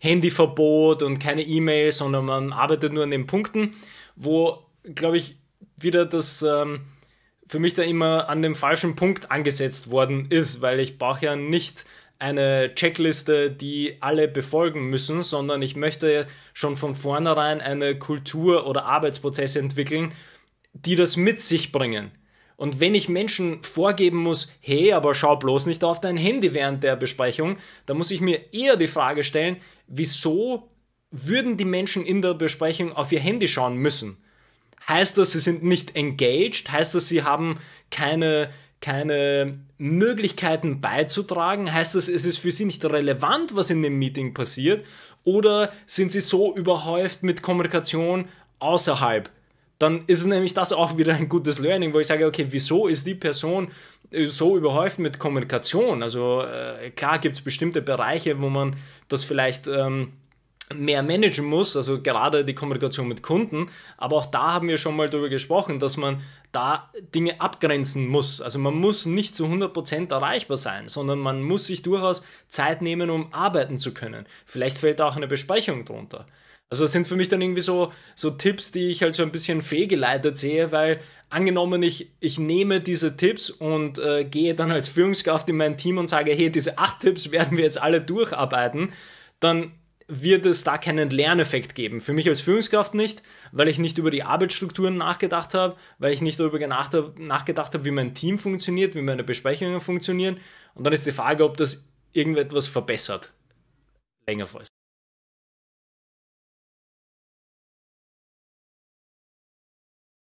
Handyverbot und keine E-Mails, sondern man arbeitet nur an den Punkten, wo, glaube ich, wieder das ähm, für mich da immer an dem falschen Punkt angesetzt worden ist, weil ich brauche ja nicht eine Checkliste, die alle befolgen müssen, sondern ich möchte schon von vornherein eine Kultur oder Arbeitsprozesse entwickeln, die das mit sich bringen. Und wenn ich Menschen vorgeben muss, hey, aber schau bloß nicht auf dein Handy während der Besprechung, dann muss ich mir eher die Frage stellen, wieso würden die Menschen in der Besprechung auf ihr Handy schauen müssen? Heißt das, sie sind nicht engaged? Heißt das, sie haben keine, keine Möglichkeiten beizutragen? Heißt das, es ist für sie nicht relevant, was in dem Meeting passiert? Oder sind sie so überhäuft mit Kommunikation außerhalb dann ist nämlich das auch wieder ein gutes Learning, wo ich sage, okay, wieso ist die Person äh, so überhäuft mit Kommunikation? Also äh, klar gibt es bestimmte Bereiche, wo man das vielleicht ähm, mehr managen muss, also gerade die Kommunikation mit Kunden. Aber auch da haben wir schon mal darüber gesprochen, dass man da Dinge abgrenzen muss. Also man muss nicht zu 100% erreichbar sein, sondern man muss sich durchaus Zeit nehmen, um arbeiten zu können. Vielleicht fällt da auch eine Besprechung drunter. Also das sind für mich dann irgendwie so, so Tipps, die ich halt so ein bisschen fehlgeleitet sehe, weil angenommen, ich, ich nehme diese Tipps und äh, gehe dann als Führungskraft in mein Team und sage, hey, diese acht Tipps werden wir jetzt alle durcharbeiten, dann wird es da keinen Lerneffekt geben. Für mich als Führungskraft nicht, weil ich nicht über die Arbeitsstrukturen nachgedacht habe, weil ich nicht darüber nachgedacht habe, wie mein Team funktioniert, wie meine Besprechungen funktionieren. Und dann ist die Frage, ob das irgendetwas verbessert. Längerfristig.